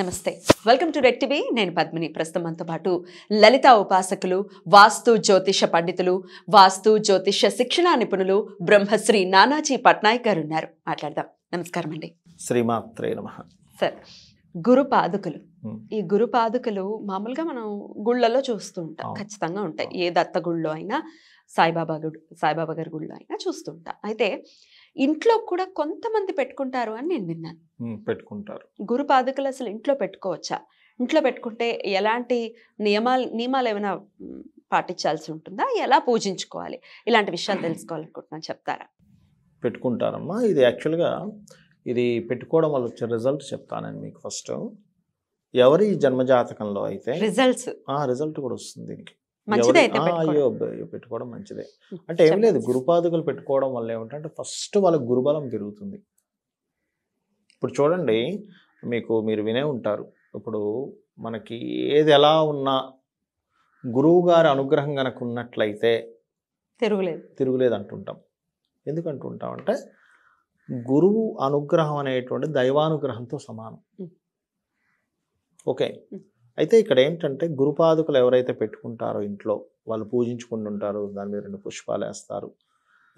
నమస్తే welcome to red TV నేను పద్మిని ప్రస్తుతం అంత పాటు లలిత ఉపాసకులు వాస్తు జ్యోతిష పండితులు వాస్తు జ్యోతిష శిక్షణ నిపుణులు బ్రహ్మశ్రీ నానాజీ పట్నాయక్ గారు ఉన్నారు మాట్లాడదాం నమస్కారం అండి శ్రీమాత్రే నమ సార్ గురు పాదుకలు ఈ గురు పాదుకలు మామూలుగా మనం గుళ్ళల్లో చూస్తూ ఉంటాం ఖచ్చితంగా ఉంటాయి ఏ దత్త గుళ్ళో అయినా సాయిబాబా గుడు సాయిబాబా గారి గుళ్ళో అయినా చూస్తూ ఉంటాం అయితే ఇంట్లో కూడా కొంతమంది పెట్టుకుంటారు అని నేను విన్నాను పెట్టుకుంటారు గురు పాదుకలు అసలు ఇంట్లో పెట్టుకోవచ్చా ఇంట్లో పెట్టుకుంటే ఎలాంటి నియమాలు నియమాలు ఏమైనా పాటించాల్సి ఉంటుందా ఎలా పూజించుకోవాలి ఇలాంటి విషయాలు తెలుసుకోవాలనుకుంటున్నాను చెప్తారా పెట్టుకుంటారమ్మా ఇది యాక్చువల్గా ఇది పెట్టుకోవడం వల్ల వచ్చే రిజల్ట్ చెప్తానండి మీకు ఫస్ట్ ఎవరి జన్మజాతకంలో అయితే రిజల్ట్స్ రిజల్ట్ కూడా వస్తుంది దీనికి అయ్యో పెట్టుకోవడం మంచిదే అంటే ఏం లేదు గురుపాదుకలు పెట్టుకోవడం వల్ల ఏమిటంటే ఫస్ట్ వాళ్ళకి గురుబలం పెరుగుతుంది ఇప్పుడు చూడండి మీకు మీరు వినే ఉంటారు ఇప్పుడు మనకి ఏది ఎలా ఉన్నా గురువు గారి అనుగ్రహం కనుక ఉన్నట్లయితే తిరుగులేదు తిరుగులేదు అంటుంటాం ఎందుకంటుంటాం అంటే గురువు అనుగ్రహం అనేటువంటి దైవానుగ్రహంతో సమానం ఓకే అయితే ఇక్కడ ఏంటంటే గురుపాదుకులు ఎవరైతే పెట్టుకుంటారో ఇంట్లో వాళ్ళు పూజించుకుంటుంటారు దాని మీద రెండు పుష్పాలు వేస్తారు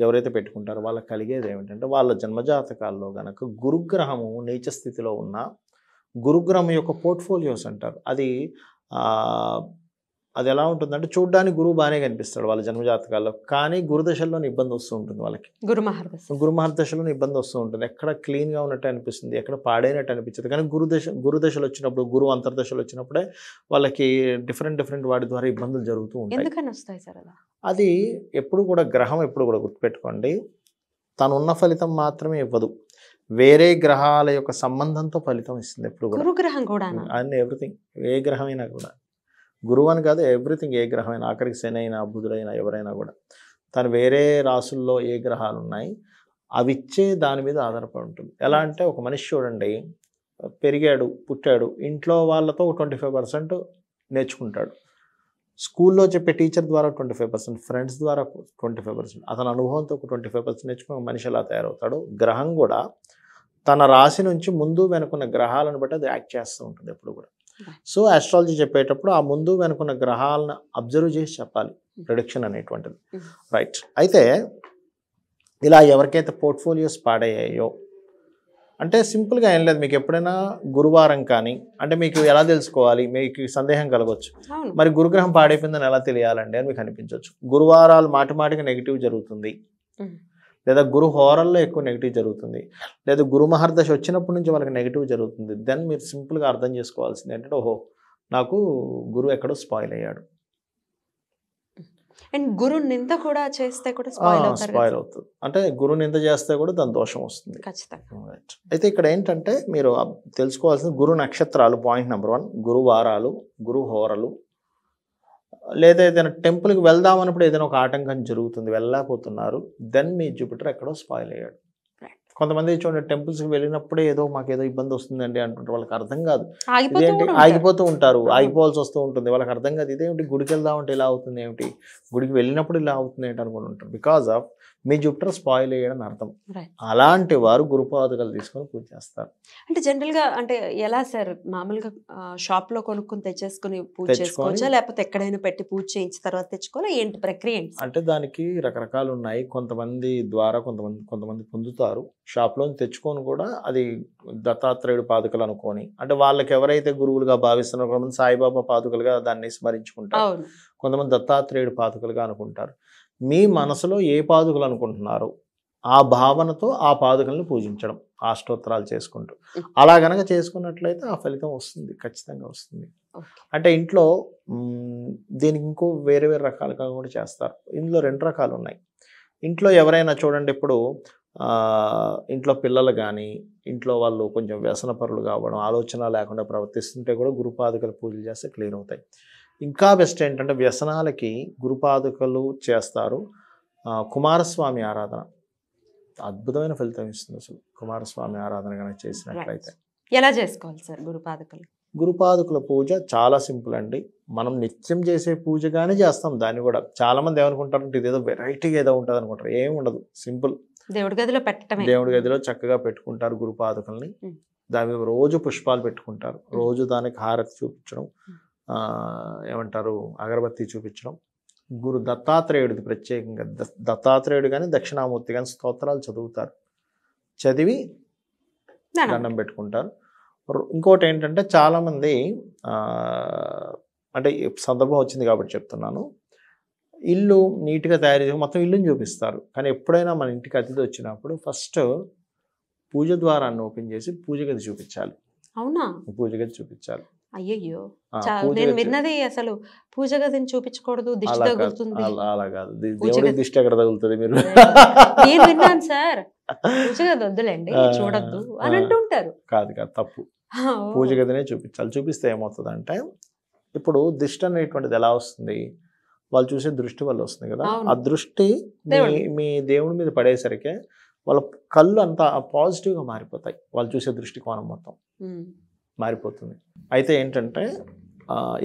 ఎవరైతే పెట్టుకుంటారో వాళ్ళకి కలిగేది ఏమిటంటే వాళ్ళ జన్మజాతకాల్లో గనక గురుగ్రహము నీచ స్థితిలో ఉన్న గురుగ్రహం యొక్క పోర్ట్ఫోలియోస్ అంటారు అది అది ఎలా ఉంటుందంటే చూడడానికి గురువు బాగానే కనిపిస్తాడు వాళ్ళ జన్మజాతకాల్లో కానీ గురుదశల్లోని ఇబ్బంది వస్తూ ఉంటుంది వాళ్ళకి గురుమహర్దశ గురుమహర్దశలోని ఇబ్బంది వస్తూ ఉంటుంది ఎక్కడ క్లీన్గా ఉన్నట్టు అనిపిస్తుంది ఎక్కడ పాడైనట్టు అనిపించదు కానీ గురుదశ గురుదశలు వచ్చినప్పుడు గురువు అంతర్దశలు వచ్చినప్పుడే వాళ్ళకి డిఫరెంట్ డిఫరెంట్ వాటి ద్వారా ఇబ్బందులు జరుగుతూ ఉంటాయి అది ఎప్పుడు కూడా గ్రహం ఎప్పుడు కూడా గుర్తుపెట్టుకోండి తనున్న ఫలితం మాత్రమే ఇవ్వదు వేరే గ్రహాల యొక్క సంబంధంతో ఫలితం ఇస్తుంది ఎప్పుడు కూడా గురుగ్రహం కూడా అండ్ ఎవ్రీథింగ్ ఏ గ్రహమైనా కూడా గురువు అని కాదు ఎవ్రీథింగ్ ఏ గ్రహమైనా ఆఖరికి అయినా బుధుడైనా ఎవరైనా కూడా తను వేరే రాసుల్లో ఏ గ్రహాలు ఉన్నాయి అవి ఇచ్చే దాని మీద ఆధారపడి ఉంటుంది ఎలా అంటే ఒక మనిషి చూడండి పెరిగాడు పుట్టాడు ఇంట్లో వాళ్ళతో ట్వంటీ ఫైవ్ పర్సెంట్ నేర్చుకుంటాడు స్కూల్లో చెప్పే టీచర్ ద్వారా ట్వంటీ ఫైవ్ పర్సెంట్ ఫ్రెండ్స్ ద్వారా ట్వంటీ ఫైవ్ పర్సెంట్ అతని అనుభవంతో ఒక ట్వంటీ ఫైవ్ పర్సెంట్ నేర్చుకుని మనిషి ఎలా తయారవుతాడు గ్రహం కూడా తన రాశి నుంచి ముందు వెనుకున్న గ్రహాలను బట్టి అది యాక్ట్ చేస్తూ ఉంటుంది ఎప్పుడు కూడా సో ఆస్ట్రాలజీ చెప్పేటప్పుడు ఆ ముందు వెనుకున్న గ్రహాలను అబ్జర్వ్ చేసి చెప్పాలి ప్రొడిక్షన్ అనేటువంటిది రైట్ అయితే ఇలా ఎవరికైతే పోర్ట్ఫోలియోస్ పాడయ్యాయో అంటే సింపుల్గా ఏం లేదు మీకు ఎప్పుడైనా గురువారం కానీ అంటే మీకు ఎలా తెలుసుకోవాలి మీకు సందేహం కలగవచ్చు మరి గురుగ్రహం పాడైపోయిందని ఎలా తెలియాలండి అని మీకు అనిపించవచ్చు గురువారాలు మాటి మాటికి నెగిటివ్ జరుగుతుంది లేదా గురు హోరల్లో ఎక్కువ నెగిటివ్ జరుగుతుంది లేదా గురు మహర్దశ వచ్చినప్పటి నుంచి వాళ్ళకి నెగిటివ్ జరుగుతుంది దెన్ మీరు సింపుల్గా అర్థం చేసుకోవాల్సింది ఏంటంటే ఓహో నాకు గురువు ఎక్కడో స్పాయిల్ అయ్యాడు అండ్ గురు నింద కూడా చేస్తే కూడా స్పాయిల్ అవుతుంది అంటే గురు నింద చేస్తే కూడా దాని దోషం వస్తుంది ఖచ్చితంగా అయితే ఇక్కడ ఏంటంటే మీరు తెలుసుకోవాల్సిన గురు నక్షత్రాలు పాయింట్ నెంబర్ వన్ గురువారాలు గురు హోరలు లేదా ఏదైనా టెంపుల్కి వెళ్దాం అన్నప్పుడు ఏదైనా ఒక ఆటంకం జరుగుతుంది వెళ్ళలేకపోతున్నారు దెన్ మీ జూపిటర్ ఎక్కడో స్పాయిల్ అయ్యాడు కొంతమంది చూడండి టెంపుల్స్కి వెళ్ళినప్పుడే ఏదో మాకు ఏదో ఇబ్బంది వస్తుందండి అంటుంటే వాళ్ళకి అర్థం కాదు ఇదేంటి ఆగిపోతూ ఉంటారు ఆగిపోవాల్సి వస్తూ ఉంటుంది వాళ్ళకి అర్థం కాదు ఇదేమిటి గుడికి వెళ్దామంటే ఇలా అవుతుంది ఏమిటి గుడికి వెళ్ళినప్పుడు ఇలా అవుతుంది ఏంటి అనుకుంటుంటారు బికాస్ ఆఫ్ మీ జుప్టర్ స్పాయిల్ అయ్యాడని అర్థం అలాంటి వారు గురుపాదుకలు తీసుకొని పూజ చేస్తారు అంటే జనరల్గా అంటే ఎలా సార్ మామూలుగా షాప్లో కొనుక్కుని తెచ్చేసుకుని పూజ చేసుకోవచ్చా లేకపోతే ఎక్కడైనా పెట్టి పూజ చేయించిన తర్వాత తెచ్చుకోవాలి ఏంటి ప్రక్రియ అంటే దానికి రకరకాలు ఉన్నాయి కొంతమంది ద్వారా కొంతమంది కొంతమంది పొందుతారు లో తెచ్చుకొని కూడా అది దత్తాత్రేయుడు పాదుకలు అనుకోని అంటే వాళ్ళకి ఎవరైతే గురువులుగా భావిస్తున్నారో కొంతమంది సాయిబాబా పాదుకలుగా దాన్ని స్మరించుకుంటారు కొంతమంది దత్తాత్రేయుడు పాదుకలుగా అనుకుంటారు మీ మనసులో ఏ పాదుకలు అనుకుంటున్నారు ఆ భావనతో ఆ పాదుకల్ని పూజించడం ఆ స్తోత్రాలు చేసుకుంటూ అలా గనక చేసుకున్నట్లయితే ఆ ఫలితం వస్తుంది ఖచ్చితంగా వస్తుంది అంటే ఇంట్లో దీనికి ఇంకో వేరే వేరే రకాలుగా కూడా చేస్తారు ఇందులో రెండు రకాలు ఉన్నాయి ఇంట్లో ఎవరైనా చూడండి ఇప్పుడు ఇంట్లో పిల్లలు కానీ ఇంట్లో వాళ్ళు కొంచెం వ్యసనపరులు కావడం ఆలోచన లేకుండా ప్రవర్తిస్తుంటే కూడా గురుపాదుకలు పూజలు చేస్తే క్లీన్ అవుతాయి ఇంకా బెస్ట్ ఏంటంటే వ్యసనాలకి గురుపాదుకలు చేస్తారు కుమారస్వామి ఆరాధన అద్భుతమైన ఫలితం ఇస్తుంది అసలు కుమారస్వామి ఆరాధన కనుక చేసినట్లయితే ఎలా చేసుకోవాలి సార్ గురుపాదుకలు గురుపాదుకుల పూజ చాలా సింపుల్ అండి మనం నిత్యం చేసే పూజగానే చేస్తాం దాన్ని కూడా చాలా మంది ఏమనుకుంటారంటే ఇదేదో వెరైటీగా ఏదో ఉంటుంది అనుకుంటారు ఏమి ఉండదు సింపుల్ దేవుడి గదిలో పెట్టడం దేవుడి గదిలో చక్కగా పెట్టుకుంటారు గురుపాదుకల్ని దాని రోజు పుష్పాలు పెట్టుకుంటారు రోజు దానికి హారతి చూపించడం ఏమంటారు అగరబత్తి చూపించడం గురు దత్తాత్రేయుడికి ప్రత్యేకంగా దత్తాత్రేయుడు కానీ దక్షిణామూర్తి కానీ స్తోత్రాలు చదువుతారు చదివి దండం పెట్టుకుంటారు ఇంకోటి ఏంటంటే చాలామంది అంటే సందర్భం వచ్చింది కాబట్టి చెప్తున్నాను ఇల్లు నీట్గా తయారు చేసి మొత్తం ఇల్లుని చూపిస్తారు కానీ ఎప్పుడైనా మన ఇంటికి అతిథి వచ్చినప్పుడు ఫస్ట్ పూజ ద్వారాన్ని ఓపెన్ చేసి పూజ గది చూపించాలి అవునా పూజ గది చూపించాలి అయ్యయ్యో నేను విన్నది అసలు పూజ గదిని చూపించకూడదు దిష్టి తగులుతుంది అలా కాదు దిష్టి ఎక్కడ తగులుతుంది మీరు నేను విన్నాను సార్ పూజ గది వద్దులేండి చూడద్దు అని అంటుంటారు కాదు కాదు తప్పు పూజ గదినే చూపించాలి చూపిస్తే ఏమవుతుంది అంటే ఇప్పుడు దిష్టి అనేటువంటిది ఎలా వస్తుంది వాళ్ళు చూసే దృష్టి వల్ల వస్తుంది కదా ఆ దృష్టి మీ దేవుడి మీద పడేసరికి వాళ్ళ కళ్ళు అంతా పాజిటివ్గా మారిపోతాయి వాళ్ళు చూసే దృష్టి కోణం మొత్తం మారిపోతుంది అయితే ఏంటంటే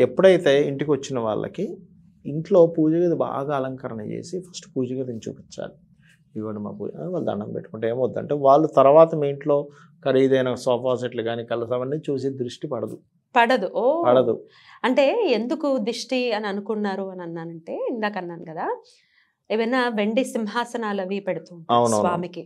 ఎప్పుడైతే ఇంటికి వచ్చిన వాళ్ళకి ఇంట్లో పూజ గది బాగా అలంకరణ చేసి ఫస్ట్ పూజ గదిని చూపించాలి ఇవ్వండి మా పూజ వాళ్ళు దండం పెట్టుకుంటే ఏమవుద్దంటే వాళ్ళు తర్వాత మీ ఇంట్లో ఖరీదైన సోఫా సెట్లు కానీ కలర్స్ అవన్నీ చూసి దృష్టి పడదు పడదు ఓ పడదు అంటే ఎందుకు దిష్టి అని అనుకున్నారు అని అన్నానంటే ఇందాక అన్నాను కదా ఏమైనా వెండి సింహాసనాలు అవి పెడుతూ స్వామికి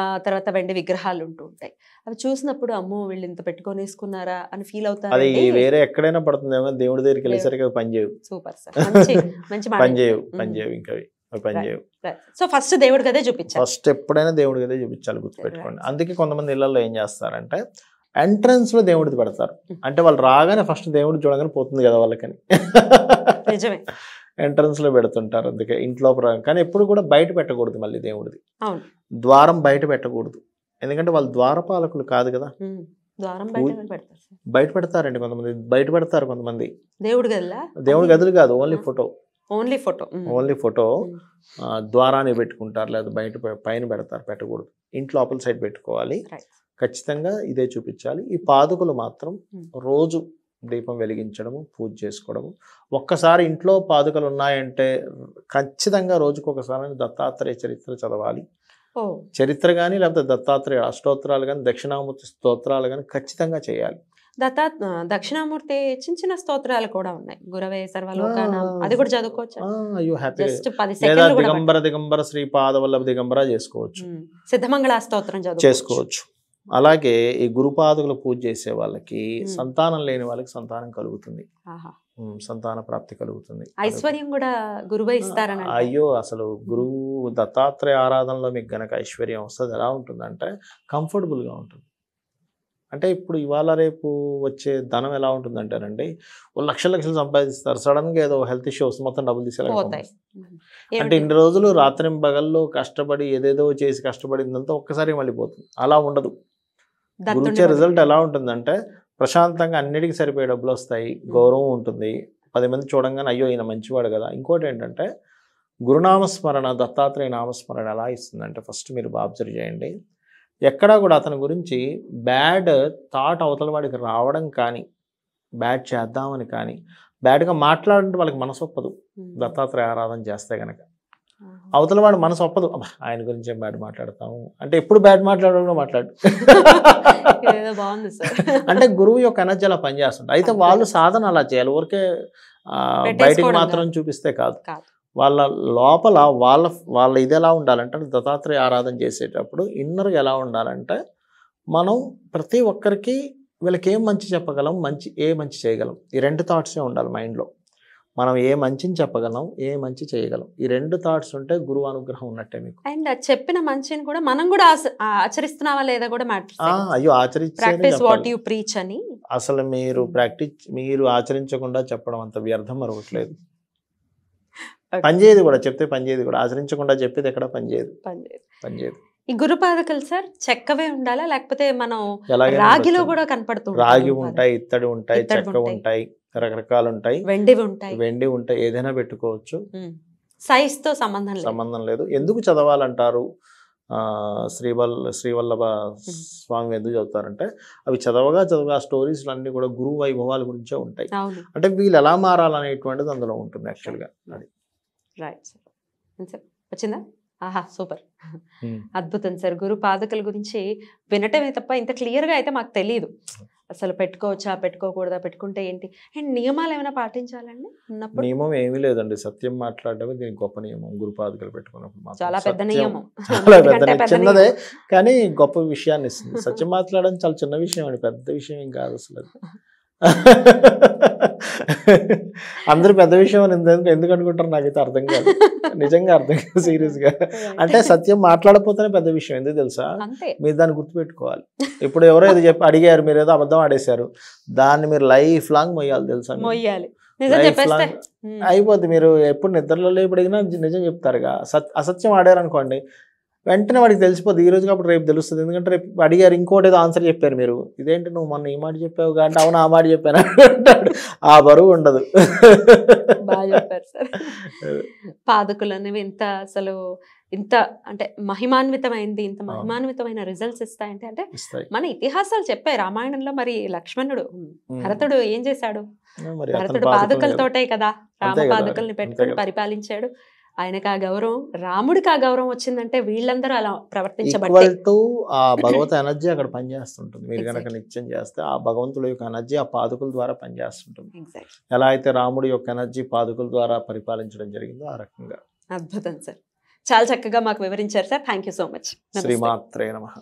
ఆ తర్వాత వెండి విగ్రహాలు ఉంటూ ఉంటాయి అవి చూసినప్పుడు అమ్మో వీళ్ళు ఇంత పెట్టుకొని వేసుకున్నారా అని ఫీల్ అవుతారు వేరే ఎక్కడైనా పడుతుందేమో దేవుడి దగ్గరికి వెళ్ళేసరికి పనిచేయవు సూపర్ సార్ మంచి పనిచేయవు పనిచేయవు ఇంకా సో ఫస్ట్ దేవుడి కదే చూపించాలి ఫస్ట్ ఎప్పుడైనా దేవుడి గదే చూపించాలి గుర్తుపెట్టుకోండి అందుకే కొంతమంది ఇళ్లలో ఏం చేస్తారంటే ఎంట్రన్స్ లో దేవుడిది పెడతారు అంటే వాళ్ళు రాగానే ఫస్ట్ దేవుడు చూడగానే పోతుంది కదా వాళ్ళకని నిజమే ఎంట్రన్స్లో పెడుతుంటారు అందుకే ఇంట్లో కానీ ఎప్పుడు కూడా బయట పెట్టకూడదు మళ్ళీ దేవుడిది ద్వారం బయట పెట్టకూడదు ఎందుకంటే వాళ్ళు ద్వారపాలకులు కాదు కదా బయట పెడతారండి కొంతమంది బయట పెడతారు కొంతమంది దేవుడి గదిలా దేవుడి గదులు కాదు only photo only photo only photo ద్వారాన్ని పెట్టుకుంటారు లేదా బయట పైన పెడతారు పెట్టకూడదు ఇంట్లో ఆపల్ సైడ్ పెట్టుకోవాలి ఖచ్చితంగా ఇదే చూపించాలి ఈ పాదుకులు మాత్రం రోజు దీపం వెలిగించడము పూజ చేసుకోవడము ఒక్కసారి ఇంట్లో పాదుకలు ఉన్నాయంటే ఖచ్చితంగా రోజుకు ఒకసారి దత్తాత్రేయ చరిత్ర చదవాలి చరిత్ర కానీ లేకపోతే దత్తాత్రేయ అష్టోత్తరాలు కానీ దక్షిణామూర్తి స్తోత్రాలు కానీ ఖచ్చితంగా చేయాలి దత్తా దక్షిణామూర్తి చిన్న చిన్న స్తోత్రాలు కూడా ఉన్నాయి గురవే సర్వలోకానం అది కూడా చదువుకోవచ్చు దిగంబర దిగంబర శ్రీ పాదవల్లభ దిగంబర చేసుకోవచ్చు సిద్ధమంగళ స్తోత్రం చేసుకోవచ్చు అలాగే ఈ గురుపాదుకులు పూజ చేసే వాళ్ళకి సంతానం లేని వాళ్ళకి సంతానం కలుగుతుంది సంతాన ప్రాప్తి కలుగుతుంది ఐశ్వర్యం కూడా గురువే అయ్యో అసలు గురువు దత్తాత్రేయ ఆరాధనలో మీకు గనక ఐశ్వర్యం వస్తుంది ఎలా ఉంటుందంటే కంఫర్టబుల్గా ఉంటుంది అంటే ఇప్పుడు ఇవాళ రేపు వచ్చే ధనం ఎలా ఉంటుందంటేనండి లక్షల లక్షలు సంపాదిస్తారు సడన్గా ఏదో హెల్త్ ఇష్యూస్ మొత్తం డబ్బులు తీసేలా అంటే ఇన్ని రోజులు రాత్రి పగల్లో కష్టపడి ఏదేదో చేసి కష్టపడిందంతా ఒక్కసారి మళ్ళీ పోతుంది అలా ఉండదు గురుచే రిజల్ట్ ఎలా ఉంటుందంటే ప్రశాంతంగా అన్నిటికీ సరిపోయే డబ్బులు వస్తాయి గౌరవం ఉంటుంది పది మంది చూడంగానే అయ్యో ఈయన మంచివాడు కదా ఇంకోటి ఏంటంటే గురునామస్మరణ దత్తాత్రేయ నామస్మరణ ఎలా ఇస్తుందంటే ఫస్ట్ మీరు అబ్జర్వ్ చేయండి ఎక్కడా కూడా అతని గురించి బ్యాడ్ థాట్ అవతల వాడికి రావడం కానీ బ్యాడ్ చేద్దామని కానీ బ్యాడ్గా మాట్లాడంటే వాళ్ళకి మనసొప్పదు దత్తాత్రేయ ఆరాధన చేస్తే కనుక అవతల వాడు మనసు ఒప్పదు ఆయన గురించి బ్యాడ్ మాట్లాడతాము అంటే ఎప్పుడు బ్యాడ్ మాట్లాడడం మాట్లాడు అంటే గురువు యొక్క ఎనర్జీ అలా పనిచేస్తుంది అయితే వాళ్ళు సాధన అలా చేయాలి ఊరికే బయటికి మాత్రం చూపిస్తే కాదు వాళ్ళ లోపల వాళ్ళ వాళ్ళ ఇది ఎలా ఉండాలంటే దత్తాత్రేయ ఆరాధన చేసేటప్పుడు ఇన్నర్గా ఎలా ఉండాలంటే మనం ప్రతి ఒక్కరికి వీళ్ళకి ఏం మంచి చెప్పగలం మంచి ఏ మంచి చేయగలం ఈ రెండు థాట్సే ఉండాలి మైండ్లో మనం ఏ మంచిని చెప్పగలం ఏ మంచి చేయగలం ఈ రెండు థాట్స్ ఉంటే గురువు అనుగ్రహం ఉన్నట్టే మీకు అండ్ చెప్పిన మంచిని కూడా మనం కూడా ఆచరిస్తున్నావా లేదా కూడా అయ్యో ప్రీచ్ అని అసలు మీరు hmm. ప్రాక్టీస్ మీరు ఆచరించకుండా చెప్పడం అంత వ్యర్థం అరవట్లేదు పనిచేయదు కూడా చెప్తే పనిచేయదు కూడా ఆచరించకుండా చెప్పేది ఎక్కడ పనిచేయదు పనిచేయదు ఈ గురుపాదకలు సార్ చెక్కవే ఉండాలా లేకపోతే మనం రాగిలో కూడా కనపడుతుంది రాగి ఉంటాయి ఇత్తడి ఉంటాయి చెక్క ఉంటాయి రకరకాలు ఉంటాయి వెండివి ఉంటాయి వెండి ఉంటాయి ఏదైనా పెట్టుకోవచ్చు సైజ్ తో సంబంధం సంబంధం లేదు ఎందుకు చదవాలంటారు శ్రీవల్ శ్రీవల్లభ స్వామి ఎందుకు చదువుతారంటే అవి చదవగా చదవగా స్టోరీస్ అన్ని కూడా గురువు వైభవాల గురించే ఉంటాయి అంటే వీళ్ళు ఎలా మారాలనేటువంటిది అందులో ఉంటుంది యాక్చువల్గా అది రైట్ సార్ వచ్చిందా ఆహా సూపర్ అద్భుతం సార్ గురు పాదకుల గురించి వినటమే తప్ప ఇంత క్లియర్గా అయితే మాకు తెలియదు అసలు పెట్టుకోవచ్చా పెట్టుకోకూడదా పెట్టుకుంటే ఏంటి అండ్ నియమాలు ఏమైనా పాటించాలండి ఉన్నప్పుడు నియమం ఏమీ లేదండి సత్యం మాట్లాడడమే దీనికి గొప్ప నియమం గురుపాదుకలు పెట్టుకున్నప్పుడు చాలా పెద్ద నియమం చాలా పెద్ద చిన్నదే కానీ గొప్ప విషయాన్ని ఇస్తుంది సత్యం మాట్లాడడం చాలా చిన్న విషయం అండి పెద్ద విషయం ఏం కాదు అసలు అందరూ పెద్ద విషయం అని ఎందుకు అనుకుంటారు నాకైతే అర్థం కాదు నిజంగా అర్థం కాదు సీరియస్గా అంటే సత్యం మాట్లాడపోతేనే పెద్ద విషయం ఎందుకు తెలుసా మీరు దాన్ని గుర్తుపెట్టుకోవాలి ఇప్పుడు ఎవరో ఏదో చెప్పి అడిగారు మీరు ఏదో అబద్ధం ఆడేశారు దాన్ని మీరు లైఫ్ లాంగ్ మొయ్యాలి తెలుసా మొయ్యాలి అయిపోద్ది మీరు ఎప్పుడు నిద్రలో లేపడిగినా నిజం చెప్తారుగా సత్ అసత్యం ఆడారనుకోండి వెంటనే వాడికి తెలిసిపోద్ది ఈ రోజు కాబట్టి రేపు తెలుస్తుంది ఎందుకంటే రేపు అడిగారు ఇంకోటి ఏదో ఆన్సర్ చెప్పారు మీరు ఇదేంటి నువ్వు మొన్న ఈ మాట చెప్పావు కాబట్టి అవును ఆ మాట చెప్పాను అంటాడు ఆ బరువు ఉండదు పాదకులు అనేవి ఇంత అసలు ఇంత అంటే మహిమాన్వితమైంది ఇంత మహిమాన్వితమైన రిజల్ట్స్ ఇస్తాయంటే అంటే మన ఇతిహాసాలు చెప్పాయి రామాయణంలో మరి లక్ష్మణుడు భరతుడు ఏం చేశాడు భరతుడు పాదుకలతోటే కదా రామ పాదుకల్ని పెట్టుకుని పరిపాలించాడు ఆయనకు ఆ గౌరవం రాముడికి ఆ గౌరవం వచ్చిందంటే వీళ్ళందరూ అలా ప్రవర్తించబట్టి ఆ భగవత ఎనర్జీ అక్కడ పనిచేస్తుంటుంది మీరు కనుక నిత్యం చేస్తే ఆ భగవంతుల యొక్క ఎనర్జీ ఆ పాదుకుల ద్వారా పనిచేస్తుంటుంది ఎలా అయితే రాముడి యొక్క ఎనర్జీ పాదుకుల ద్వారా పరిపాలించడం జరిగిందో ఆ రకంగా అద్భుతం సార్ చాలా చక్కగా మాకు వివరించారు సార్ థ్యాంక్ సో మచ్ శ్రీమాత్రే నమ